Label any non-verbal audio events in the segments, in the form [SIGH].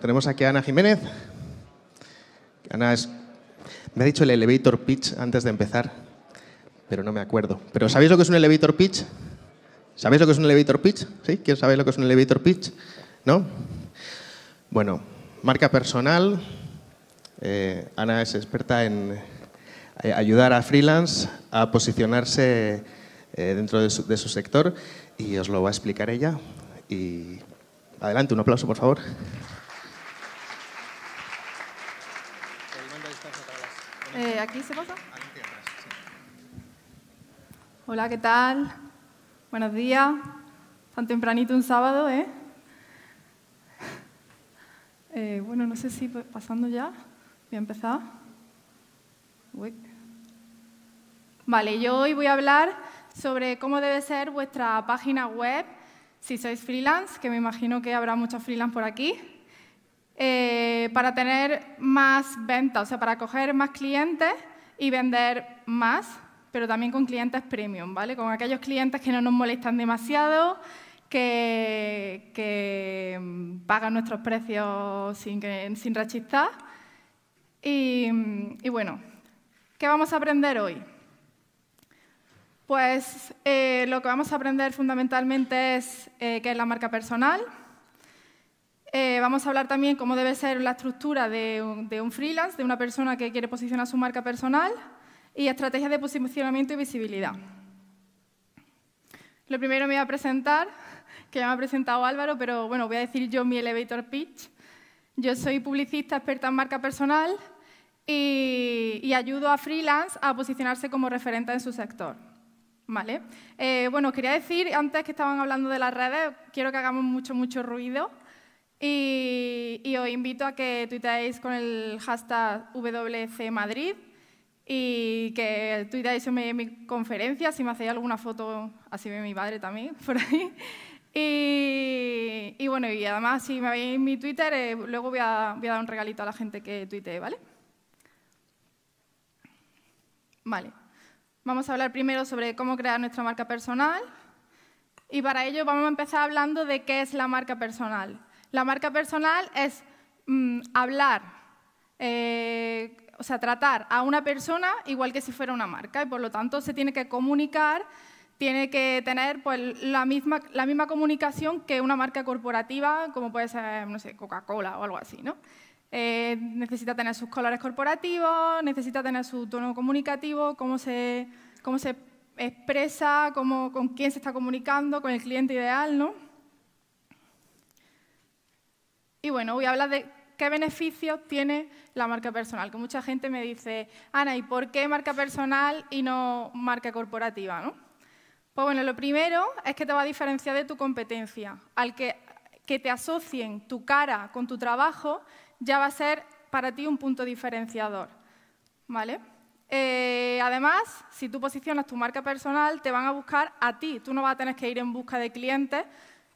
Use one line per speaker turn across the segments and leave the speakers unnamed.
Tenemos aquí a Ana Jiménez. Ana Me ha dicho el elevator pitch antes de empezar, pero no me acuerdo. ¿Pero sabéis lo que es un elevator pitch? ¿Sabéis lo que es un elevator pitch? ¿Sí? ¿Quién sabe lo que es un elevator pitch? ¿No? Bueno, marca personal. Eh, Ana es experta en eh, ayudar a freelance a posicionarse eh, dentro de su, de su sector y os lo va a explicar ella. Y adelante, un aplauso, por favor.
Eh, ¿Aquí se pasa? Hola, ¿qué tal? Buenos días. Tan tempranito un sábado, ¿eh? eh bueno, no sé si pasando ya. Voy a empezar. Vale, yo hoy voy a hablar sobre cómo debe ser vuestra página web si sois freelance, que me imagino que habrá muchos freelance por aquí. Eh, para tener más ventas, o sea, para coger más clientes y vender más, pero también con clientes premium, ¿vale? Con aquellos clientes que no nos molestan demasiado, que, mm, pagan nuestros precios sin, sin rechistar. Mm, y, bueno, ¿qué vamos a aprender hoy? Pues eh, lo que vamos a aprender fundamentalmente es eh, qué es la marca personal, eh, vamos a hablar también cómo debe ser la estructura de un, freelance, de una persona que quiere posicionar su marca personal y estrategias de posicionamiento y visibilidad. Lo primero me voy a presentar, que ya me ha presentado Álvaro, pero bueno, voy a decir yo mi elevator pitch. Yo soy publicista experta en marca personal y, ayudo a freelance a posicionarse como referente en su sector. ¿Vale? Eh, bueno, quería decir, antes que estaban hablando de las redes, quiero que hagamos mucho, mucho ruido. Y, os invito a que tuiteéis con el hashtag WCMadrid y que tuiteéis en mi, conferencia, si me hacéis alguna foto, así ve mi padre también [LAUGHS] por ahí. Y, bueno, y además si me veis en mi Twitter, eh, luego voy a, voy a, dar un regalito a la gente que tuitee, ¿vale? Vale. Vamos a hablar primero sobre cómo crear nuestra marca personal. Y para ello vamos a empezar hablando de qué es la marca personal. La marca personal es mm, hablar, eh, o sea, tratar a una persona igual que si fuera una marca y por lo tanto se tiene que comunicar, tiene que tener pues, la, misma, la misma comunicación que una marca corporativa, como puede ser, no sé, Coca-Cola o algo así, ¿no? Eh, necesita tener sus colores corporativos, necesita tener su tono comunicativo, cómo se, cómo se expresa, con quién se está comunicando, con el cliente ideal, ¿no? Y bueno, voy a hablar de qué beneficios tiene la marca personal, que mucha gente me dice, Ana, ¿y por qué marca personal y no marca corporativa? ¿no? Pues bueno, lo primero es que te va a diferenciar de tu competencia. Al que, te asocien tu cara con tu trabajo ya va a ser para ti un punto diferenciador. Eh, además, si tú posicionas tu marca personal, te van a buscar a ti. Tú no vas a tener que ir en busca de clientes,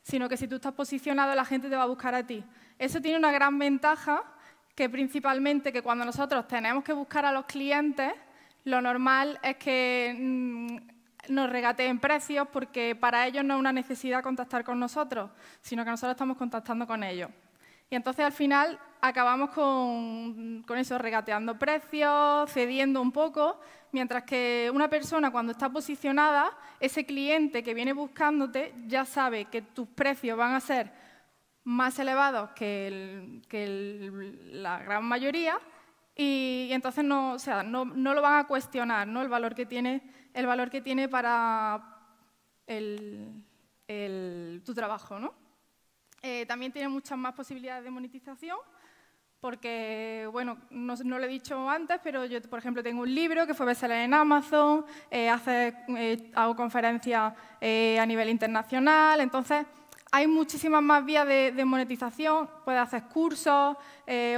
sino que si tú estás posicionado la gente te va a buscar a ti. Eso tiene una gran ventaja que principalmente que cuando nosotros tenemos que buscar a los clientes, lo normal es que mm, nos regateen precios porque para ellos no es una necesidad contactar con nosotros, sino que nosotros estamos contactando con ellos. Y entonces al final acabamos con, eso, regateando precios, cediendo un poco, mientras que una persona cuando está posicionada, ese cliente que viene buscándote ya sabe que tus precios van a ser más elevados que, la gran mayoría y, entonces no, sea, no, lo van a cuestionar, el, valor que tiene, el valor que tiene para tu trabajo. ¿no? Eh, también tiene muchas más posibilidades de monetización porque, bueno, no, lo he dicho antes, pero yo, por ejemplo, tengo un libro que fue bestseller en Amazon, eh, eh, hago conferencias a nivel internacional, entonces hay muchísimas más vías de, monetización, Puede hacer cursos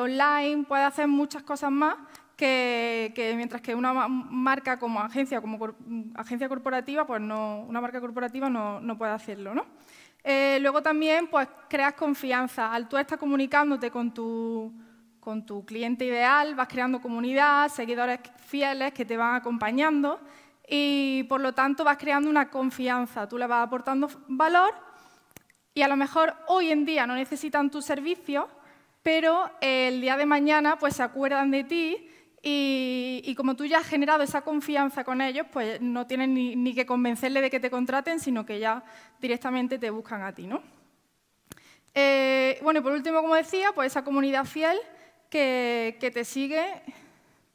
online, puede hacer muchas cosas más, que, mientras que una marca como agencia, como agencia corporativa, pues no, una marca corporativa no, no puede hacerlo, ¿no? Eh, luego también, pues, creas confianza. Al tú estar comunicándote con tu, con tu cliente ideal, vas creando comunidad, seguidores fieles que te van acompañando y, por lo tanto, vas creando una confianza. Tú le vas aportando valor y a lo mejor hoy en día no necesitan tus servicios, pero el día de mañana pues se acuerdan de ti y, como tú ya has generado esa confianza con ellos, pues no tienes ni, que convencerle de que te contraten, sino que ya directamente te buscan a ti, ¿no? Eh, bueno, y por último, como decía, pues esa comunidad fiel que, te sigue,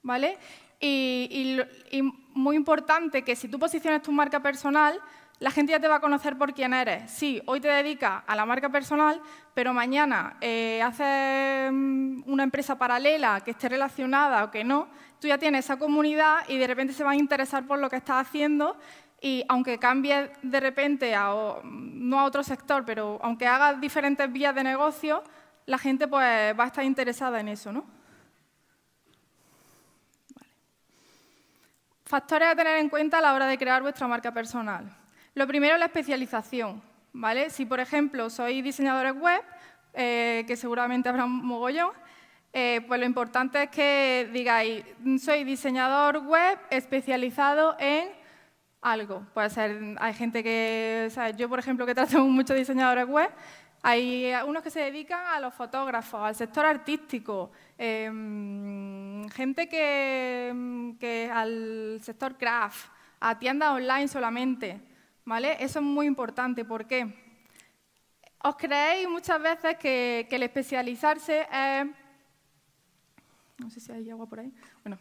¿vale? Y, y muy importante que si tú posicionas tu marca personal, la gente ya te va a conocer por quién eres. Sí, hoy te dedicas a la marca personal, pero mañana eh, haces mm, una empresa paralela que esté relacionada o que no, tú ya tienes esa comunidad y de repente se van a interesar por lo que estás haciendo y aunque cambies de repente, no a otro sector, pero aunque hagas diferentes vías de negocio, la gente pues, va a estar interesada en eso, ¿no? Factores a tener en cuenta a la hora de crear vuestra marca personal. Lo primero es la especialización, ¿vale? Si, por ejemplo, sois diseñadores web, eh, que seguramente habrá un mogollón, eh, pues lo importante es que digáis, soy diseñador web especializado en algo. Puede ser, hay gente que, yo por ejemplo que trato con [LAUGHS] muchos diseñadores web, hay unos que se dedican a los fotógrafos, al sector artístico, em, gente que al sector craft, a tiendas online solamente. Eso es muy importante, ¿por qué? Os creéis muchas veces que, el especializarse es... No sé si hay agua por ahí. Bueno.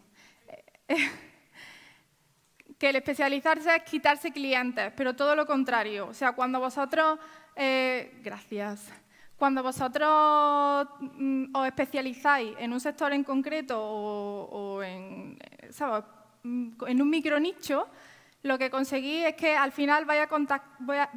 Eh, [LAUGHS] que el especializarse es quitarse clientes, pero todo lo contrario. O sea, cuando vosotros... Eh, gracias. Cuando vosotros mm, os especializáis en un sector en concreto o, en, eh, ¿sabes? Mm, en un micronicho, lo que conseguí es que al final vais a,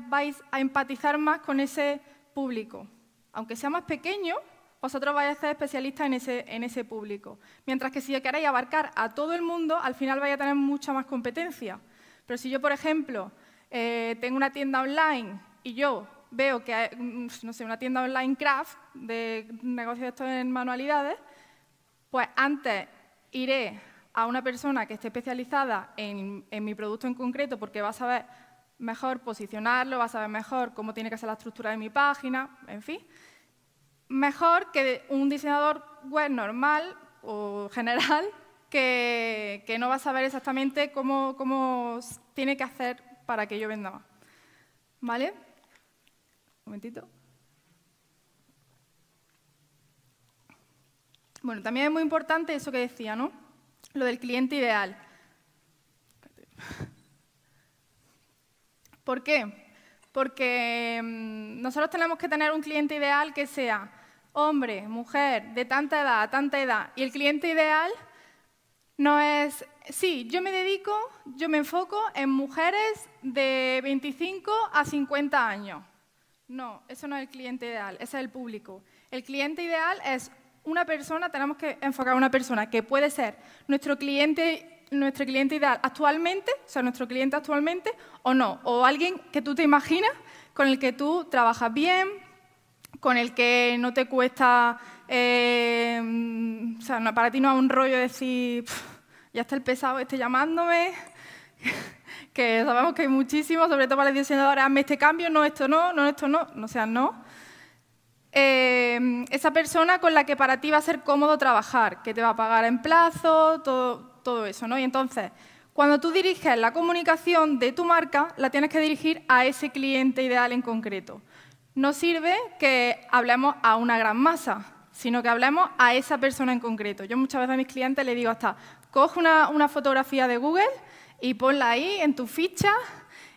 vais a empatizar más con ese público. Aunque sea más pequeño, vosotros vais a ser especialistas en ese, en ese público. Mientras que si queréis abarcar a todo el mundo, al final vais a tener mucha más competencia. Pero si yo, por ejemplo, eh, tengo una tienda online y yo veo que hay, mm, no sé, una tienda online craft de negocios de en manualidades, pues antes iré a una persona que esté especializada en, mi producto en concreto porque va a saber mejor posicionarlo, va a saber mejor cómo tiene que ser la estructura de mi página, en fin. Mejor que un diseñador web normal o general que, no va a saber exactamente cómo, cómo, tiene que hacer para que yo venda más. ¿Vale? Un momentito. Bueno, también es muy importante eso que decía, ¿no? Lo del cliente ideal. ¿Por qué? Porque mm, nosotros tenemos que tener un cliente ideal que sea hombre, mujer, de tanta edad tanta edad. Y el cliente ideal no es, sí, yo me dedico, yo me enfoco en mujeres de 25 a 50 años. No, eso no es el cliente ideal, ese es el público. El cliente ideal es una persona, tenemos que enfocar a una persona que puede ser nuestro cliente, nuestro cliente ideal actualmente, o sea, nuestro cliente actualmente, o no, o alguien que tú te imaginas, con el que tú trabajas bien, con el que no te cuesta, eh, o sea, para ti no es un rollo decir, ya está el pesado este llamándome, [LAUGHS] que sabemos que hay muchísimos, sobre todo para los diseñadores, hazme este cambio, no, esto no, no, esto no, no sea no. Em, esa persona con la que para ti va a ser cómodo trabajar, que te va a pagar en plazo, todo, todo eso, ¿no? Y entonces, cuando tú diriges la comunicación de tu marca, la tienes que dirigir a ese cliente ideal en concreto. No sirve que hablemos a una gran masa, sino que hablemos a esa persona en concreto. Yo muchas veces a mis clientes les digo hasta, coge una, una fotografía de Google y ponla ahí en tu ficha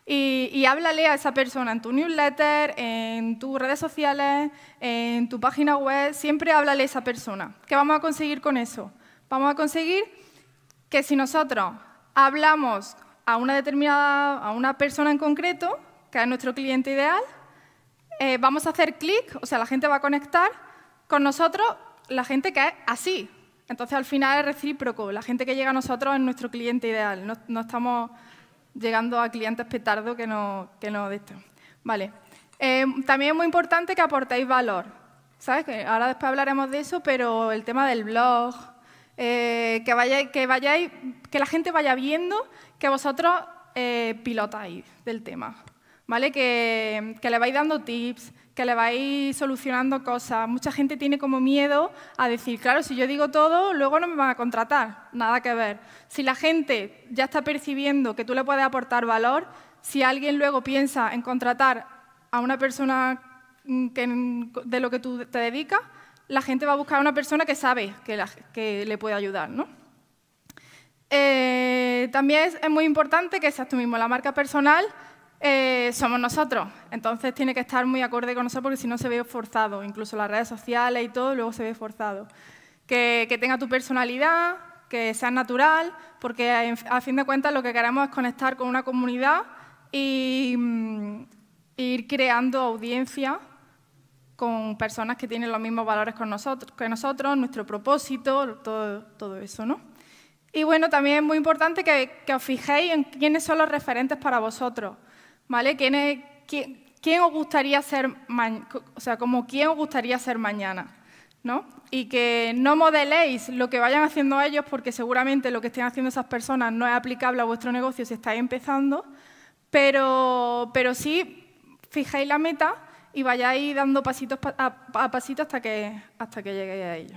y, háblale a esa persona en tu newsletter, en tus redes sociales, en tu página web, siempre háblale a esa persona. ¿Qué vamos a conseguir con eso? Vamos a conseguir que si nosotros hablamos a una determinada, a una persona en concreto, que es nuestro cliente ideal, eh, vamos a hacer clic, o sea, la gente va a conectar con nosotros, la gente que es así. Entonces, al final es recíproco, la gente que llega a nosotros es nuestro cliente ideal, no estamos llegando a clientes petardo que no, que no de esto. Vale. Eh, también es muy importante que aportéis valor. ¿Sabes? Que ahora después hablaremos de eso, pero el tema del blog, eh, que, vayáis, que, vayáis, que la gente vaya viendo que vosotros eh, pilotáis del tema. ¿Vale? Que, que le vais dando tips, que le vais solucionando cosas. Mucha gente tiene como miedo a decir, claro, si yo digo todo, luego no me van a contratar. Nada que ver. Si la gente ya está percibiendo que tú le puedes aportar valor, si alguien luego piensa en contratar a una persona mm, de lo que tú te dedicas, la gente va a buscar a una persona que sabe que, le puede ayudar, eh, también es, muy importante que seas tú mismo la marca personal eh, somos nosotros. Entonces tiene que estar muy acorde con nosotros porque si no se ve forzado. Incluso las redes sociales y todo luego se ve forzado. Que, tenga tu personalidad, que sea natural, porque a, fin de cuentas lo que queremos es conectar con una comunidad y mm, ir creando audiencia con personas que tienen los mismos valores con nosotros, que nosotros, nuestro propósito, todo, eso, ¿no? Y bueno, también es muy importante que os fijéis en quiénes son los referentes para vosotros. ¿Vale? ¿Quién, os gustaría ser, o sea, como quién os gustaría ser mañana? ¿No? Y que no modeléis lo que vayan haciendo ellos, porque seguramente lo que estén haciendo esas personas no es aplicable a vuestro negocio si estáis empezando, pero, pero sí fijáis la meta y vayáis dando pasitos a, pasito hasta que, hasta que lleguéis a ello.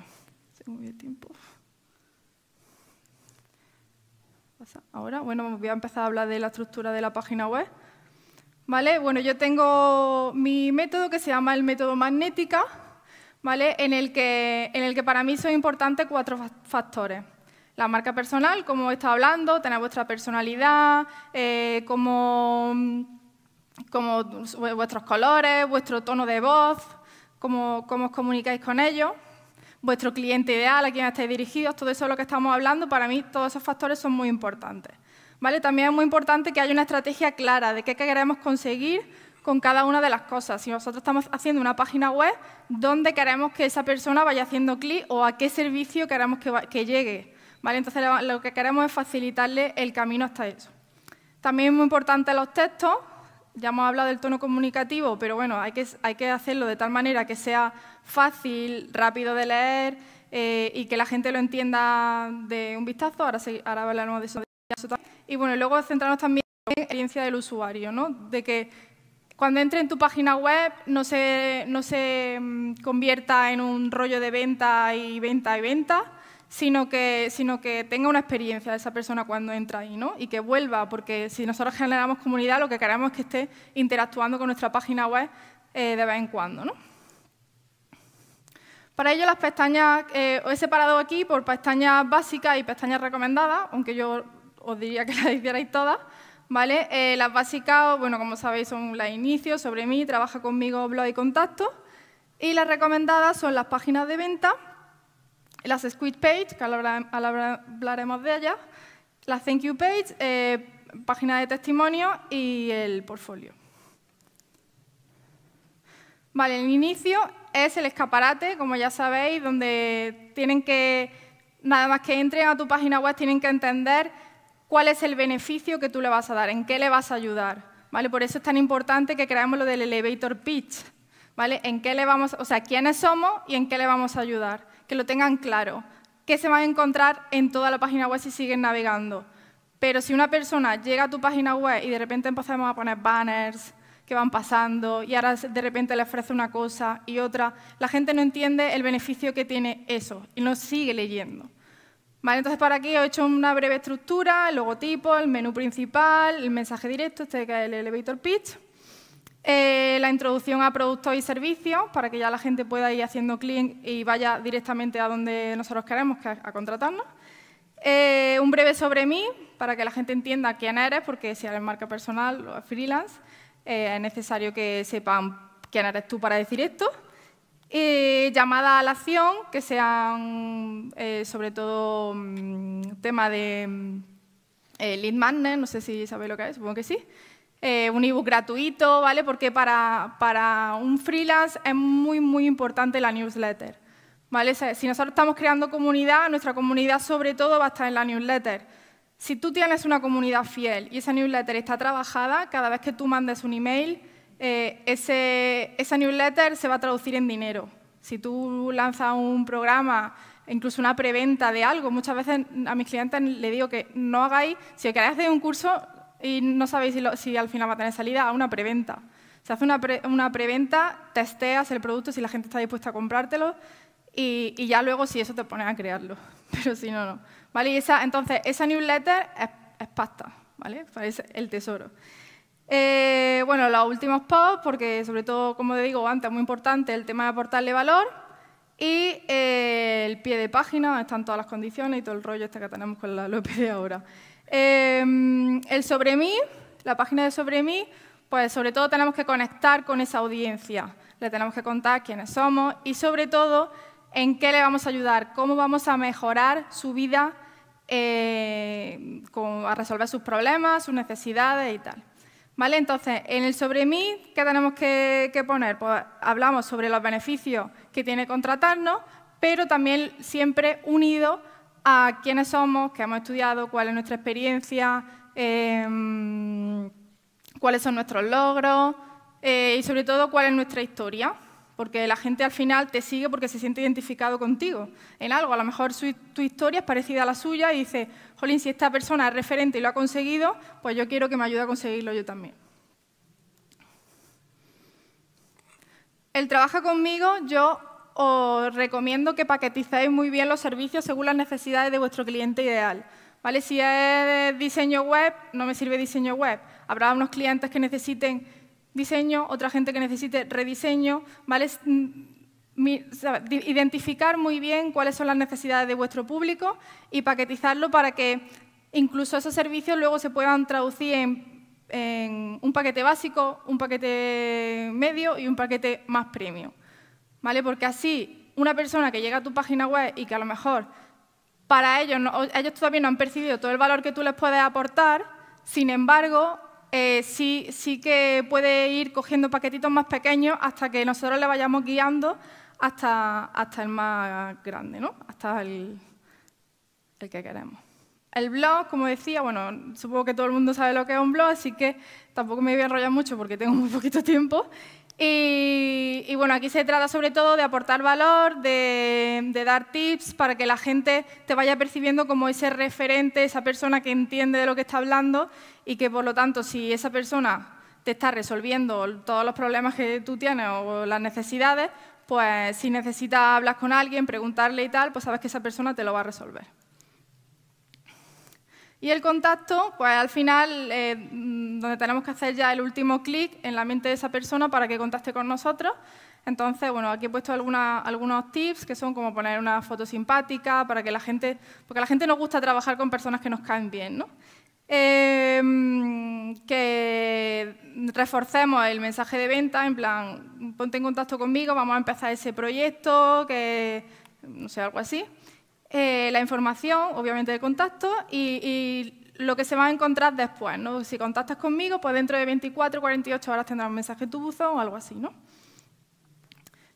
Ahora, bueno, voy a empezar a hablar de la estructura de la página web. Bueno, yo tengo mi método que se llama el método magnética, en, el que, para mí son importantes cuatro factores. La marca personal, como está hablando, tener vuestra personalidad, eh, como, vuestros colores, vuestro tono de voz, cómo, os comunicáis con ellos, vuestro cliente ideal, a quien estáis dirigidos, todo eso es lo que estamos hablando, para mí todos esos factores son muy importantes. También es muy importante que haya una estrategia clara de qué queremos conseguir con cada una de las cosas. Si nosotros estamos haciendo una página web, ¿dónde queremos que esa persona vaya haciendo clic o a qué servicio queremos que, que llegue? ¿Vale? Entonces, lo que queremos es facilitarle el camino hasta eso. También es muy importante los textos. Ya hemos hablado del tono comunicativo, pero bueno, hay que, hacerlo de tal manera que sea fácil, rápido de leer eh, y que la gente lo entienda de un vistazo. Ahora, ahora hablaremos de eso. Y bueno, luego centrarnos también en la experiencia del usuario, ¿no? De que cuando entre en tu página web no se, no se mm, convierta en un rollo de venta y venta y venta, sino que, sino que tenga una experiencia de esa persona cuando entra ahí, ¿no? Y que vuelva, porque si nosotros generamos comunidad, lo que queremos es que esté interactuando con nuestra página web eh, de vez en cuando, ¿no? Para ello, las pestañas, eh, os he separado aquí por pestañas básicas y pestañas recomendadas, aunque yo os diría que las [LAUGHS] hicierais todas. ¿vale? Eh, las básicas, bueno, como sabéis, son las inicios, sobre mí, trabaja conmigo, blog y contacto. Y las recomendadas son las páginas de venta, las squid page, que ahora hablaremos de ellas, las thank you page, páginas eh, página de testimonio y el portfolio. Vale, el inicio es el escaparate, como ya sabéis, donde tienen que, nada más que entren a tu página web, tienen que entender cuál es el beneficio que tú le vas a dar, en qué le vas a ayudar. Por eso es tan importante que creamos lo del elevator pitch. ¿Vale? ¿En qué le vamos, o sea, quiénes somos y en qué le vamos a ayudar? Que lo tengan claro. ¿Qué se va a encontrar en toda la página web si siguen navegando. Pero si una persona llega a tu página web y de repente empezamos a poner banners que van pasando y ahora de repente le ofrece una cosa y otra, la gente no entiende el beneficio que tiene eso y no sigue leyendo. Vale, entonces para aquí he hecho una breve estructura, el logotipo, el menú principal, el mensaje directo, este que es el elevator pitch, eh, la introducción a productos y servicios, para que ya la gente pueda ir haciendo clic y vaya directamente a donde nosotros queremos, que a contratarnos. Eh, un breve sobre mí, para que la gente entienda quién eres, porque si eres marca personal o freelance, eh, es necesario que sepan quién eres tú para decir esto llamada a la acción, que sean eh, sobre todo mm, tema de mm, eh, lead magnet, no sé si sabéis lo que es, supongo que sí. Eh, un ebook gratuito, ¿vale? Porque para, para un freelance es muy, muy importante la newsletter. ¿Vale? Si nosotros estamos creando comunidad, nuestra comunidad sobre todo va a estar en la newsletter. Si tú tienes una comunidad fiel y esa newsletter está trabajada, cada vez que tú mandes un email, eh, esa newsletter se va a traducir en dinero. Si tú lanzas un programa, incluso una preventa de algo, muchas veces a mis clientes le digo que no hagáis, si queréis hacer un curso y no sabéis si, al final va a tener salida, a una preventa. Se hace una, preventa, testeas el producto si la gente está dispuesta a comprártelo y, ya luego si eso te pone a crearlo. [LAUGHS] Pero si no, no. ¿Vale? entonces, esa newsletter es, es pasta, ¿vale? Es el tesoro. Eh, bueno, los últimos posts, porque sobre todo, como digo antes, es muy importante el tema de aportarle valor. Y eh, el pie de página, donde están todas las condiciones y todo el rollo este que tenemos con la Lope de ahora. Em, el sobre mí, la página de sobre mí, pues sobre todo tenemos que conectar con esa audiencia. Le tenemos que contar quiénes somos y sobre todo en qué le vamos a ayudar, cómo vamos a mejorar su vida, eh, a resolver sus problemas, sus necesidades y tal. ¿Vale? Entonces, en el sobre mí, ¿qué tenemos que, poner? Pues hablamos sobre los beneficios que tiene contratarnos, pero también siempre unidos a quiénes somos, qué hemos estudiado, cuál es nuestra experiencia, em, cuáles son nuestros logros eh, y sobre todo cuál es nuestra historia porque la gente al final te sigue porque se siente identificado contigo en algo. A lo mejor tu historia es parecida a la suya y dice: jolín, si esta persona es referente y lo ha conseguido, pues yo quiero que me ayude a conseguirlo yo también. El trabajo conmigo, yo os recomiendo que paqueticéis muy bien los servicios según las necesidades de vuestro cliente ideal. ¿Vale? Si es diseño web, no me sirve diseño web. Habrá unos clientes que necesiten diseño, otra gente que necesite rediseño, ¿vale? Mm, identificar muy bien cuáles son las necesidades de vuestro público y paquetizarlo para que incluso esos servicios luego se puedan traducir en, un paquete básico, un paquete medio y un paquete más premium. ¿Vale? Porque así una persona que llega a tu página web y que a lo mejor para ellos, ellos todavía no han percibido todo el valor que tú les puedes aportar, sin embargo, eh, sí, sí que puede ir cogiendo paquetitos más pequeños hasta que nosotros le vayamos guiando hasta, hasta el más grande, ¿no? hasta el, el que queremos. El blog, como decía, bueno, supongo que todo el mundo sabe lo que es un blog, así que tampoco me voy a enrollar mucho porque tengo muy poquito tiempo. Y, bueno, aquí se trata sobre todo de aportar valor, de, de, dar tips para que la gente te vaya percibiendo como ese referente, esa persona que entiende de lo que está hablando y que por lo tanto si esa persona te está resolviendo todos los problemas que tú tienes o las necesidades, pues si necesitas hablar con alguien, preguntarle y tal, pues sabes que esa persona te lo va a resolver. Y el contacto, pues al final, eh, donde tenemos que hacer ya el último clic en la mente de esa persona para que contacte con nosotros. Entonces, bueno, aquí he puesto alguna, algunos tips que son como poner una foto simpática para que la gente, porque a la gente nos gusta trabajar con personas que nos caen bien, ¿no? Em, que reforcemos el mensaje de venta, en plan, ponte en contacto conmigo, vamos a empezar ese proyecto, que no sé, algo así. Eh, la información, obviamente, de contacto y, lo que se va a encontrar después. Si contactas conmigo, pues dentro de 24, 48 horas tendrás un mensaje en tu buzón o algo así. ¿no?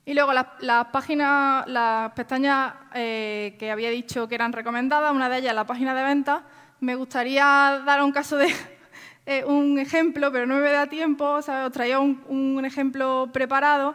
Y luego las, páginas, las pestañas eh, que había dicho que eran recomendadas, una de ellas la página de ventas. Me gustaría dar un caso de [LAUGHS] eh, un ejemplo, pero no me da tiempo. Os traía un ejemplo preparado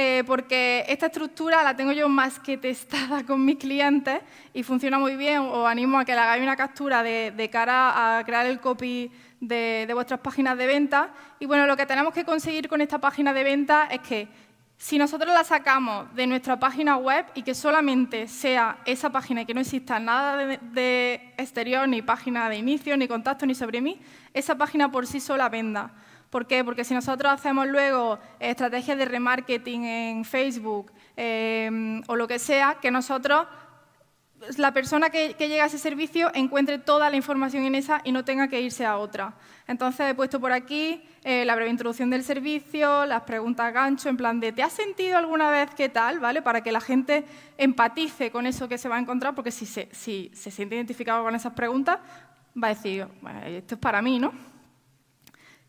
eh, porque esta estructura la tengo yo más que testada [LAUGHS] con mis clientes y funciona muy bien. Os animo a que le hagáis una captura de, cara a crear el copy de, vuestras páginas de venta. Y bueno, lo que tenemos que conseguir con esta página de venta es que si nosotros la sacamos de nuestra página web y que solamente sea esa página y que no exista nada de, exterior, ni página de inicio, ni contacto, ni sobre mí, esa página por sí sola venda. ¿Por qué? Porque si nosotros hacemos luego eh, estrategias de remarketing en Facebook eh, o lo que sea, que nosotros, la persona que, llega a ese servicio encuentre toda la información en esa y no tenga que irse a otra. Entonces he puesto por aquí eh, la breve introducción del servicio, las preguntas gancho, en plan de ¿te has sentido alguna vez qué tal? ¿Vale? Para que la gente empatice con eso que se va a encontrar, porque si se, siente identificado con esas preguntas, va a decir, esto es para mí, ¿no?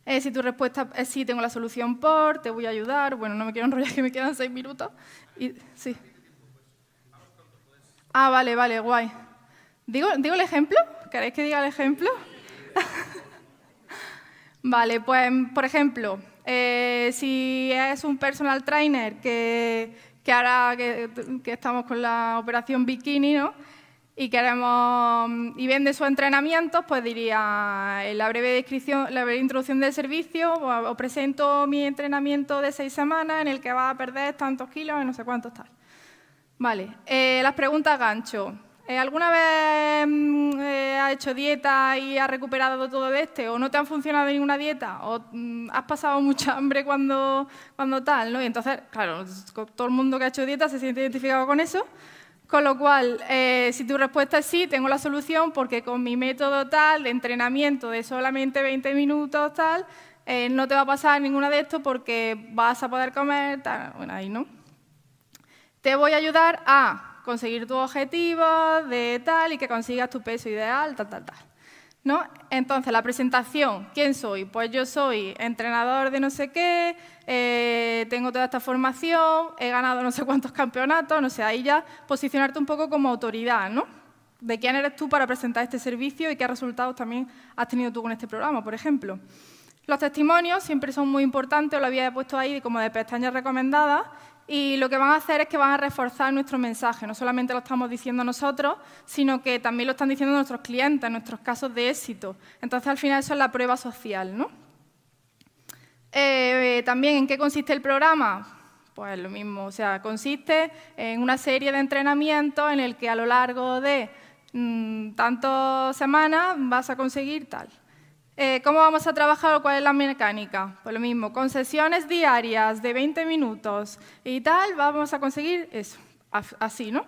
Eh, si tu respuesta es eh, sí, tengo la solución por, te voy a ayudar, bueno, no me quiero enrollar [LAUGHS] que me quedan seis minutos. Y, sí. Ah, vale, vale, guay. ¿Digo, ¿Digo el ejemplo? ¿Queréis que diga el ejemplo? [LAUGHS] vale, pues, por ejemplo, eh, si es un personal trainer que, que ahora que estamos con la operación bikini, ¿no? y queremos y vende sus entrenamientos, pues diría en la breve descripción, la breve introducción del servicio, pues, os presento mi entrenamiento de seis semanas en el que vas a perder tantos kilos, y no sé cuántos tal. Vale, eh, las preguntas gancho. Eh, ¿Alguna vez mm, eh, has hecho dieta y has recuperado todo de este? ¿O no te han funcionado ninguna dieta? ¿O mm, has pasado mucha hambre cuando, cuando tal? ¿no? Y entonces, claro, todo el mundo que ha hecho dieta se siente identificado con eso. Con lo cual, eh, si tu respuesta es sí, tengo la solución porque con mi método tal de entrenamiento de solamente 20 minutos tal, eh, no te va a pasar ninguna de esto porque vas a poder comer, tal, bueno, ahí no. Te voy a ayudar a conseguir tus objetivos de tal y que consigas tu peso ideal, tal, tal, tal. ¿No? Entonces, la presentación, ¿quién soy? Pues yo soy entrenador de no sé qué, eh, tengo toda esta formación, he ganado no sé cuántos campeonatos, no sé, ahí ya posicionarte un poco como autoridad, ¿no? De quién eres tú para presentar este servicio y qué resultados también has tenido tú con este programa, por ejemplo. Los testimonios siempre son muy importantes, os lo había puesto ahí como de pestañas recomendadas, y lo que van a hacer es que van a reforzar nuestro mensaje. No solamente lo estamos diciendo nosotros, sino que también lo están diciendo nuestros clientes, nuestros casos de éxito. Entonces, al final, eso es la prueba social, ¿no? Eh, también, ¿en qué consiste el programa? Pues lo mismo, o sea, consiste en una serie de entrenamientos en el que a lo largo de mm, tantas semanas vas a conseguir tal. Eh, ¿Cómo vamos a trabajar o cuál es la mecánica? Pues lo mismo, con sesiones diarias de 20 minutos y tal, vamos a conseguir eso, así, ¿no?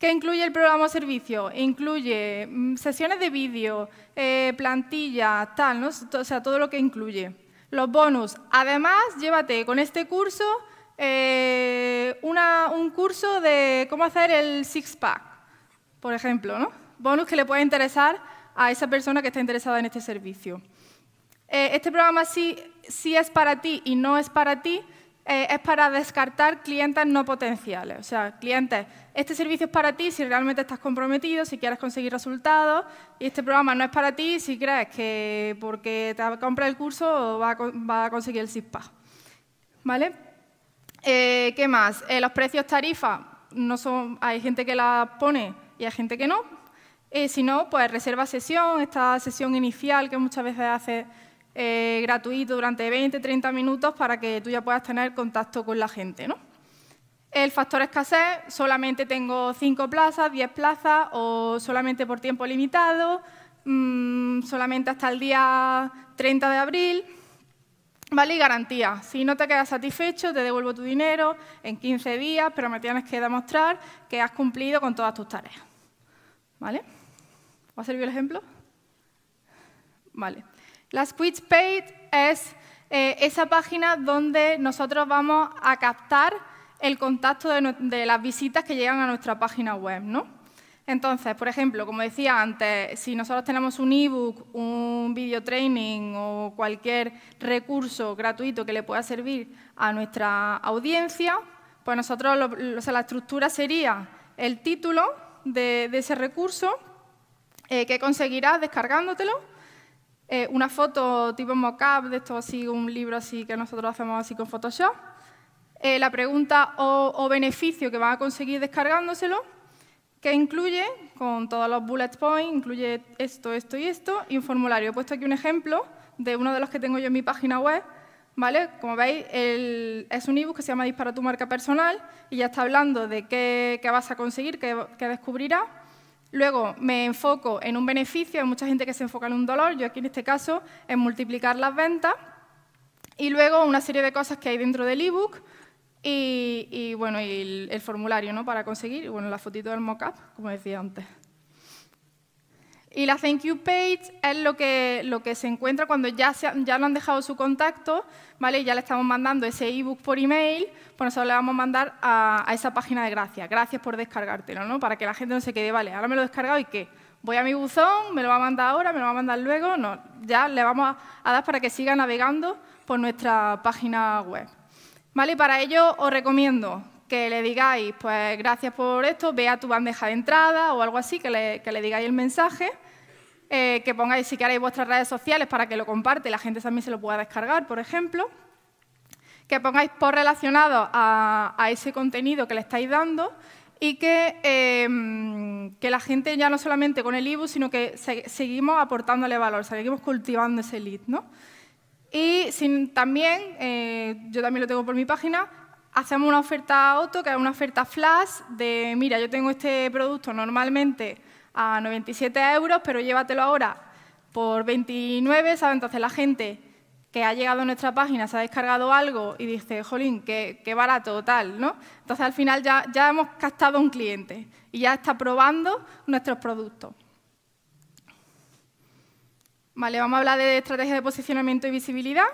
¿Qué incluye el programa o servicio? Incluye mm, sesiones de vídeo, eh, plantilla, tal, ¿no? O sea, todo lo que incluye. Los bonus. Además, llévate con este curso eh, un curso de cómo hacer el six-pack, por ejemplo, ¿no? Bonus que le puede interesar a esa persona que está interesada en este servicio. Eh, este programa sí, sí es para ti y no es para ti, eh, es para descartar clientes no potenciales. O sea, clientes, este servicio es para ti si realmente estás comprometido, si quieres conseguir resultados, y este programa no es para ti si crees que porque te compra el curso va a, conseguir el SISPA. ¿Vale? Eh, ¿Qué más? los precios tarifa, no son, hay gente que la pone y hay gente que no. Eh, si no, pues reserva sesión, esta sesión inicial que muchas veces hace eh, gratuito durante 20, 30 minutos para que tú ya puedas tener contacto con la gente. El factor escasez, solamente tengo 5 plazas, 10 plazas o solamente por tiempo limitado, mm, solamente hasta el día 30 de abril. ¿Vale? Y garantía. Si no te quedas satisfecho, te devuelvo tu dinero en 15 días, pero me tienes que demostrar que has cumplido con todas tus tareas. ¿Vale? Va a servir el ejemplo? Vale. La Switch Page es eh, esa página donde nosotros vamos a captar el contacto de, las visitas que llegan a nuestra página web, ¿no? Entonces, por ejemplo, como decía antes, si nosotros tenemos un ebook, un video training o cualquier recurso gratuito que le pueda servir a nuestra audiencia, pues nosotros, la estructura sería el título de ese recurso, eh, ¿Qué conseguirás descargándotelo. Eh, una foto tipo mockup, de esto así, un libro así que nosotros hacemos así con Photoshop. Eh, la pregunta o, beneficio que van a conseguir descargándoselo, que incluye, con todos los bullet points, incluye esto, esto y esto, y un formulario. He puesto aquí un ejemplo de uno de los que tengo yo en mi página web, ¿Vale? Como veis, es un ebook que se llama Dispara tu marca personal y ya está hablando de qué, vas a conseguir, qué, qué descubrirás. Luego me enfoco en un beneficio, hay mucha gente que se enfoca en un dolor, yo aquí en este caso en multiplicar las ventas. Y luego una serie de cosas que hay dentro del ebook y, y bueno, el, formulario para conseguir, y bueno, la fotito del mockup, como decía antes. Y la thank you page es lo que, lo que se encuentra cuando ya, ya lo han dejado su contacto, ¿vale? Ya le estamos mandando ese ebook por email pues nosotros le vamos a mandar a, esa página de gracias. Gracias por descargártelo, ¿no? Para que la gente no se quede, vale, ahora me lo he descargado y qué. Voy a mi buzón, me lo va a mandar ahora, me lo va a mandar luego. No, ya le vamos a, dar para que siga navegando por nuestra página web. ¿Vale? y Para ello os recomiendo que le digáis, pues gracias por esto, vea tu bandeja de entrada o algo así, que le, digáis el mensaje, eh, que pongáis si queréis vuestras redes sociales para que lo comparte, la gente también se lo pueda descargar, por ejemplo que pongáis por relacionado a, ese contenido que le estáis dando y que, eh, que la gente ya no solamente con el ebook, sino que seguimos aportándole valor, seguimos cultivando ese lead. ¿no? Y también, eh, yo también lo tengo por mi página, hacemos una oferta auto, que es una oferta flash de, mira, yo tengo este producto normalmente a 97 euros, pero llévatelo ahora por 29, ¿sabes? Entonces la gente que ha llegado a nuestra página, se ha descargado algo y dice, jolín, qué, barato, tal, ¿no? Entonces, al final ya, ya hemos captado un cliente y ya está probando nuestros productos. Vale, vamos a hablar de estrategia de posicionamiento y visibilidad.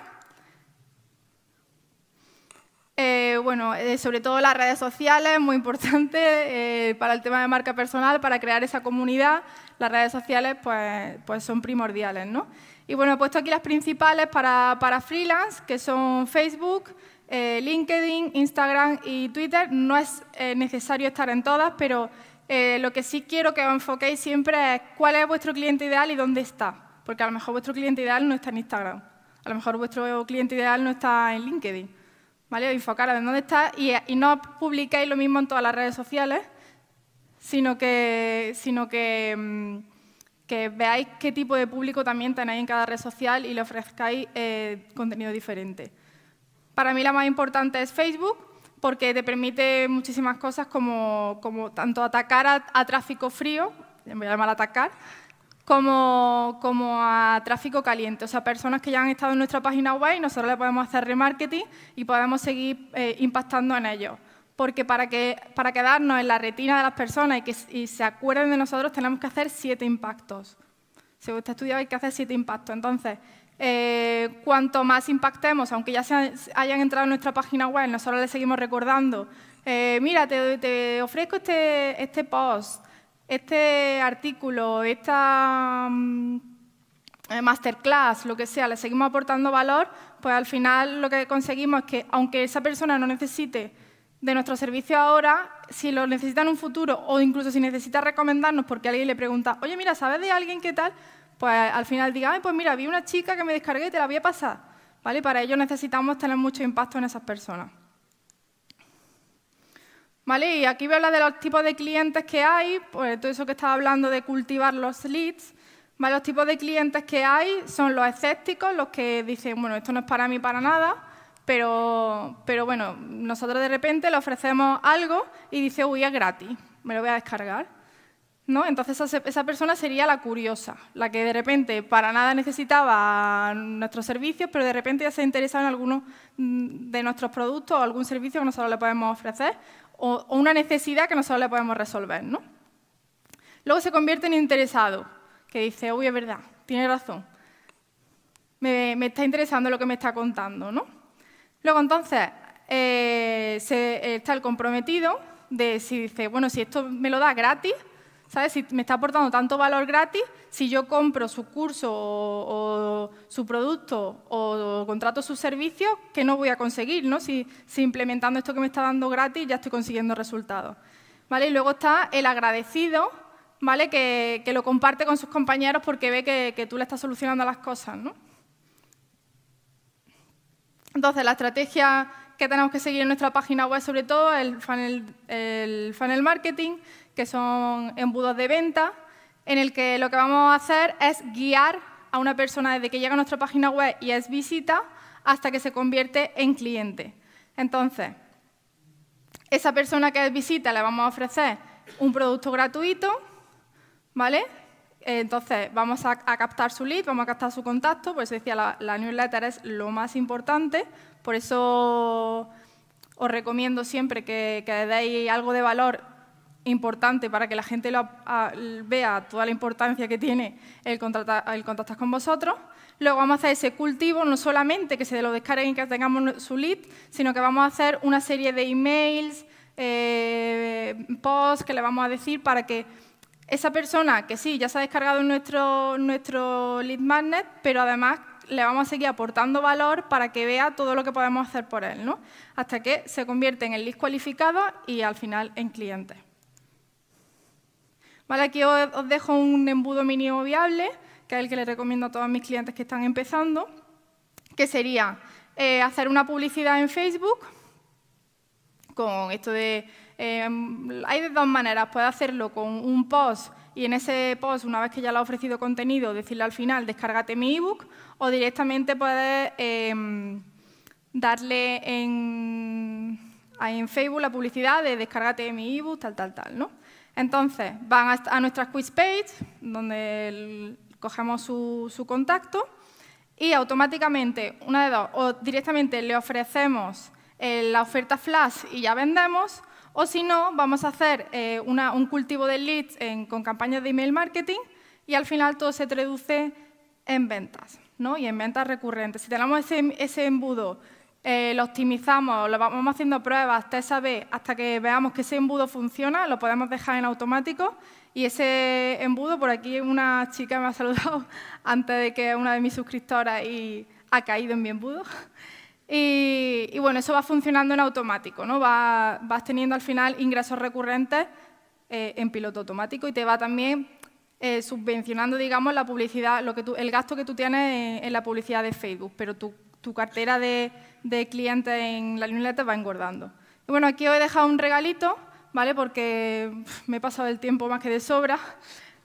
Eh, bueno, eh, sobre todo las redes sociales, muy importante [LAUGHS] eh, para el tema de marca personal, para crear esa comunidad, las redes sociales pues, pues son primordiales, ¿no? Y bueno, he puesto aquí las principales para, freelance, que son Facebook, eh, LinkedIn, Instagram y Twitter. No es eh, necesario estar en todas, pero eh, lo que sí quiero que os enfoquéis siempre es cuál es vuestro cliente ideal y dónde está. Porque a lo mejor vuestro cliente ideal no está en Instagram, a lo mejor vuestro cliente ideal no está en LinkedIn. ¿Vale? enfocar en dónde está y, no publiquéis lo mismo en todas las redes sociales, sino que, sino que mm, que veáis qué tipo de público también tenéis en cada red social y le ofrezcáis eh, contenido diferente. Para mí la más importante es Facebook, porque te permite muchísimas cosas como, tanto atacar a, tráfico frío, voy a llamar atacar, como, a tráfico caliente. O sea, personas que ya han estado en nuestra página web y nosotros le podemos hacer remarketing y podemos seguir eh, impactando en ellos porque para, quedarnos en la retina de las personas y que se acuerden de nosotros tenemos que hacer siete impactos. Según este estudio hay que hacer siete impactos. Entonces, eh, cuanto más impactemos, aunque ya se hayan entrado en nuestra página web, nosotros les seguimos recordando, eh, mira, te, ofrezco este, este post, este artículo, esta mm, eh, masterclass, lo que sea, le seguimos aportando valor, pues al final lo que conseguimos es que aunque esa persona no necesite de nuestro servicio ahora, si lo necesitan en un futuro o incluso si necesitan recomendarnos porque alguien le pregunta, oye, mira, ¿sabes de alguien qué tal? Pues al final diga, pues mira, vi una chica que me descargué y te la voy a pasar. ¿Vale? Para ello necesitamos tener mucho impacto en esas personas. ¿Vale? Y aquí voy a hablar de los tipos de clientes que hay, pues todo eso que estaba hablando de cultivar los leads. Los tipos de clientes que hay son los escépticos, los que dicen, bueno, esto no es para mí para nada pero, bueno, nosotros de repente le ofrecemos algo y dice, uy, es gratis, me lo voy a descargar. Entonces esa, persona sería la curiosa, la que de repente para nada necesitaba nuestros servicios, pero de repente ya se interesado en alguno mm, de nuestros productos o algún servicio que nosotros le podemos ofrecer o, una necesidad que nosotros le podemos resolver. Luego se convierte en interesado, que dice, uy, es verdad, tiene razón, me, está interesando lo que me está contando. Luego, entonces, eh, eh, está el comprometido de si dice, bueno, si esto me lo da gratis, ¿sabes? Si me está aportando tanto valor gratis, si yo compro su curso o, su producto o, contrato sus servicios, ¿qué no voy a conseguir, ¿no? Si, implementando esto que me está dando gratis ya estoy consiguiendo resultados. ¿Vale? Y luego está el agradecido, ¿vale? Que, lo comparte con sus compañeros porque ve que tú le estás solucionando las cosas, ¿no? Entonces, la estrategia que tenemos que seguir en nuestra página web, sobre todo, es el funnel, el funnel marketing, que son embudos de venta, en el que lo que vamos a hacer es guiar a una persona desde que llega a nuestra página web y es visita hasta que se convierte en cliente. Entonces, esa persona que es visita le vamos a ofrecer un producto gratuito, ¿vale? Entonces, vamos a, captar su lead, vamos a captar su contacto, pues decía, la, newsletter es lo más importante, por eso os recomiendo siempre que, que deis algo de valor importante para que la gente lo, vea toda la importancia que tiene el, el contactar con vosotros. Luego vamos a hacer ese cultivo, no solamente que se lo descarguen y que tengamos su lead, sino que vamos a hacer una serie de emails, eh, posts que le vamos a decir para que esa persona que sí, ya se ha descargado nuestro, nuestro lead magnet, pero además le vamos a seguir aportando valor para que vea todo lo que podemos hacer por él, ¿no? hasta que se convierte en el lead cualificado y al final en cliente. Vale, aquí os, dejo un embudo mínimo viable, que es el que le recomiendo a todos mis clientes que están empezando, que sería eh, hacer una publicidad en Facebook con esto de Em, hay de dos maneras, puede hacerlo con un post y en ese post, una vez que ya le ha ofrecido contenido, decirle al final, descárgate mi ebook, o directamente puedes em, darle en, Facebook la publicidad de descárgate mi ebook, tal, tal, tal, ¿no? Entonces, van a, nuestra quiz page, donde cogemos su, su contacto, y automáticamente, una de dos, o directamente le ofrecemos eh, la oferta flash y ya vendemos, o si no, vamos a hacer eh, un cultivo de leads con campañas de email marketing y al final todo se traduce en ventas ¿no? y en ventas recurrentes. Si tenemos ese, embudo, eh, lo optimizamos, lo vamos haciendo pruebas, test esa b hasta que veamos que ese embudo funciona, lo podemos dejar en automático y ese embudo, por aquí una chica me ha saludado [LAUGHS] antes de que una de mis suscriptoras y ha caído en mi embudo. Y, bueno, eso va funcionando en automático, ¿no? Va, vas teniendo al final ingresos recurrentes eh, en piloto automático y te va también eh, subvencionando, digamos, la publicidad, el gasto que tú tienes en, la publicidad de Facebook, pero tu, tu cartera de, de, clientes en la newsletter va engordando. Y bueno, aquí os he dejado un regalito, ¿vale? Porque me he pasado el tiempo más que de sobra.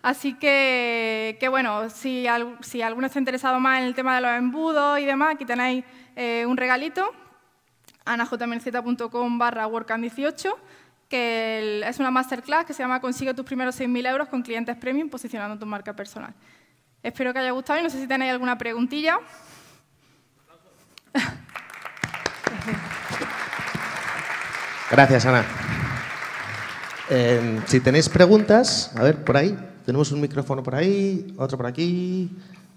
Así que, bueno, si, si, alguno está interesado más en el tema de los embudos y demás, aquí tenéis eh, un regalito, anajmz.com barra WordCamp18, que es una masterclass que se llama Consigue tus primeros 6.000 euros con clientes premium posicionando tu marca personal. Espero que haya gustado y no sé si tenéis alguna preguntilla.
Gracias, Ana. Eh, si tenéis preguntas, a ver, por ahí. Tenemos un micrófono por ahí, otro por aquí,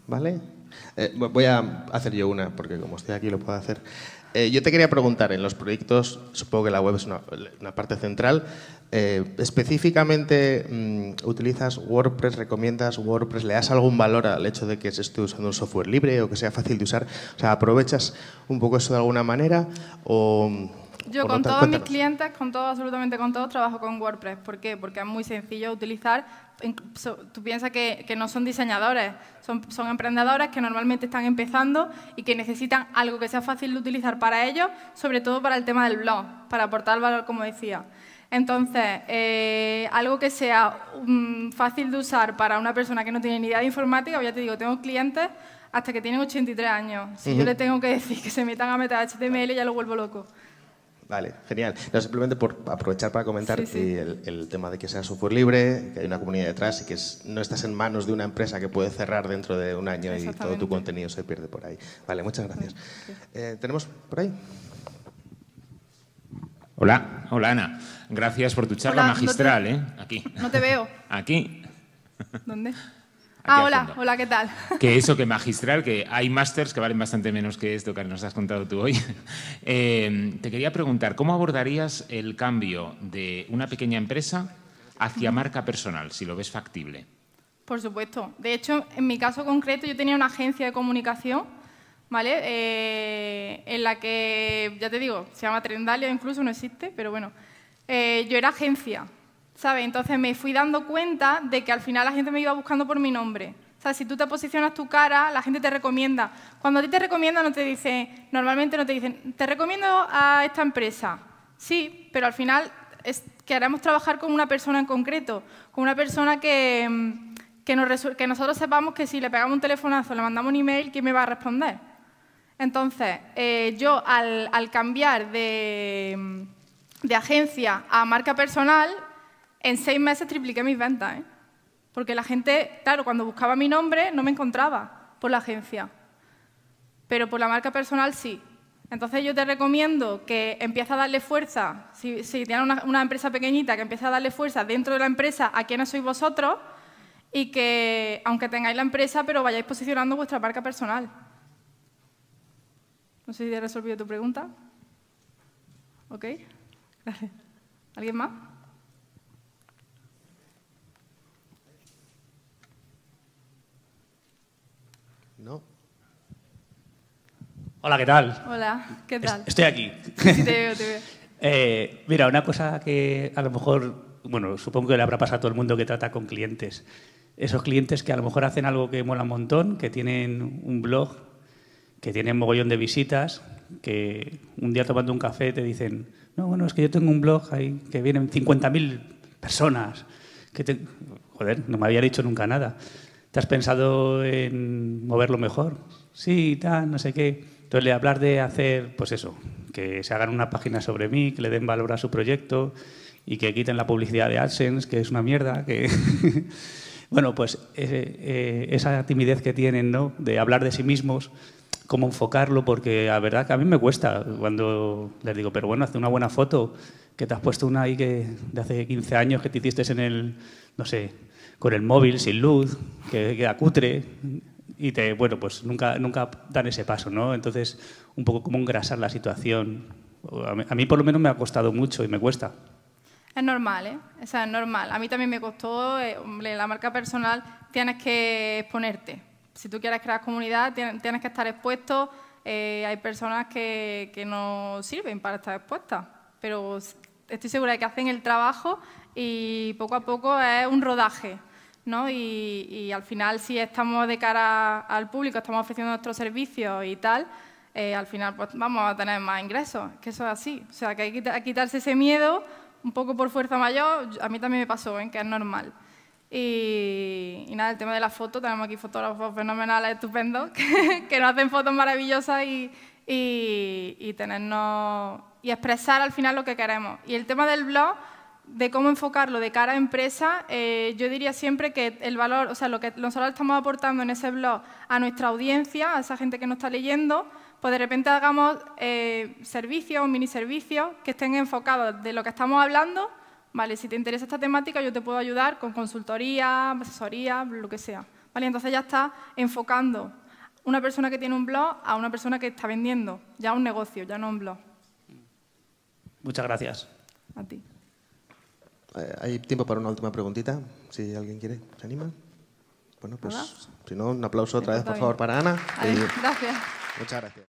¿vale? Eh, voy a hacer yo una, porque como estoy aquí lo puedo hacer. Eh, yo te quería preguntar, en los proyectos, supongo que la web es una, parte central, eh, específicamente mm, utilizas WordPress, recomiendas WordPress, le das algún valor al hecho de que se esté usando un software libre o que sea fácil de usar, o sea, aprovechas un poco eso de alguna manera Yo
con todos mis clientes, con todo, absolutamente con todo, trabajo con WordPress. ¿Por qué? Porque es muy sencillo de utilizar, tú piensas que, no son diseñadores, son, emprendedores que normalmente están empezando y que necesitan algo que sea fácil de utilizar para ellos, sobre todo para el tema del blog, para aportar valor, como decía. Entonces, eh, algo que sea mm, fácil de usar para una persona que no tiene ni idea de informática, ya te digo, tengo clientes hasta que tienen 83 años. Si yo le tengo que decir que se metan a meter HTML, ya lo vuelvo loco.
Vale, genial. No, simplemente por aprovechar para comentar El, tema de que sea software libre, que hay una comunidad detrás y que no estás en manos de una empresa que puede cerrar dentro de un año y todo tu contenido se pierde por ahí. Vale, muchas gracias. Eh, ¿Tenemos por ahí? Hola, hola Ana. Gracias por tu charla magistral, ¿eh? Aquí. [LAUGHS] No te veo. Aquí.
¿Dónde? Ah, hola, hola, ¿qué tal? [LAUGHS]
Que eso, que magistral, que hay másters que valen bastante menos que esto que nos has contado tú hoy. [LAUGHS] Eh, te quería preguntar, ¿cómo abordarías el cambio de una pequeña empresa hacia marca personal, si lo ves factible?
Por supuesto. De hecho, en mi caso concreto, yo tenía una agencia de comunicación, ¿vale? Eh, en la que, ya te digo, se llama Trendalia, incluso no existe, pero bueno. Eh, yo era agencia, entonces me fui dando cuenta de que al final la gente me iba buscando por mi nombre. O sea, si tú te posicionas tu cara, la gente te recomienda. Cuando a ti te recomienda, no te dice, normalmente no te dicen, te recomiendo a esta empresa. Sí, pero al final es, queremos trabajar con una persona en concreto, con una persona que, mm, que, nosotros sepamos que si le pegamos un telefonazo, le mandamos un email, ¿quién me va a responder? Entonces, eh, yo al, al cambiar de, mm, de agencia a marca personal, en seis meses tripliqué mis ventas, ¿eh? porque la gente, claro, cuando buscaba mi nombre no me encontraba por la agencia, pero por la marca personal sí. Entonces yo te recomiendo que empieces a darle fuerza, si, tienes una, empresa pequeñita, que empiece a darle fuerza dentro de la empresa a quienes sois vosotros y que, aunque tengáis la empresa, pero vayáis posicionando vuestra marca personal. No sé si he resolvido tu pregunta. ¿Ok? Gracias. ¿Alguien más?
Hola, ¿qué tal? Hola, ¿qué tal? Estoy aquí. [LAUGHS] Sí, te veo, te veo. [LAUGHS] Eh, mira, una cosa que a lo mejor, bueno, supongo que le habrá pasado a todo el mundo que trata con clientes. Esos clientes que a lo mejor hacen algo que mola un montón, que tienen un blog, que tienen mogollón de visitas, que un día tomando un café te dicen, no, bueno, es que yo tengo un blog ahí que vienen 50.000 personas. Que Joder, no me había dicho nunca nada. ¿Te has pensado en moverlo mejor? Sí, tal, no sé qué entonces, le hablar de hacer, pues eso, que se hagan una página sobre mí, que le den valor a su proyecto y que quiten la publicidad de AdSense, que es una mierda, que... [LAUGHS] bueno, pues eh, eh, esa timidez que tienen, ¿no? De hablar de sí mismos, cómo enfocarlo, porque la verdad que a mí me cuesta cuando les digo, pero bueno, hace una buena foto, que te has puesto una ahí de hace 15 años que te hiciste en el, no sé, con el móvil, sin luz, que acutre. cutre y te, bueno, pues nunca, nunca dan ese paso, ¿no? Entonces, un poco como engrasar la situación. A mí, por lo menos me ha costado mucho y me cuesta.
Es normal, ¿eh? O sea, es normal. A mí también me costó, eh, hombre, la marca personal tienes que exponerte. Si tú quieres crear comunidad, tienes, que estar expuesto. Eh, hay personas que, que no sirven para estar expuestas, pero estoy segura de que hacen el trabajo y poco a poco es un rodaje, y, al final, si estamos de cara al público, estamos ofreciendo nuestros servicios y tal, eh, al final pues, vamos a tener más ingresos, que eso es así. O sea, que hay que quitarse ese miedo un poco por fuerza mayor. A mí también me pasó, ¿eh? que es normal. Y, nada, el tema de la foto, tenemos aquí fotógrafos fenomenales, estupendos, [LAUGHS] que, nos hacen fotos maravillosas y, tenernos, y expresar al final lo que queremos. Y el tema del blog de cómo enfocarlo de cara a empresa, eh, yo diría siempre que el valor, o sea, lo que nosotros estamos aportando en ese blog a nuestra audiencia, a esa gente que nos está leyendo, pues de repente hagamos eh, servicios o miniservicios que estén enfocados de lo que estamos hablando. Vale, si te interesa esta temática, yo te puedo ayudar con consultoría, asesoría, lo que sea. Vale, entonces ya está enfocando una persona que tiene un blog a una persona que está vendiendo, ya un negocio, ya no un blog.
Muchas gracias. A ti. Eh, Hay tiempo para una última preguntita, si alguien quiere, se anima. Bueno, pues si no, un aplauso otra vez, por favor, para Ana. Gracias. Muchas gracias.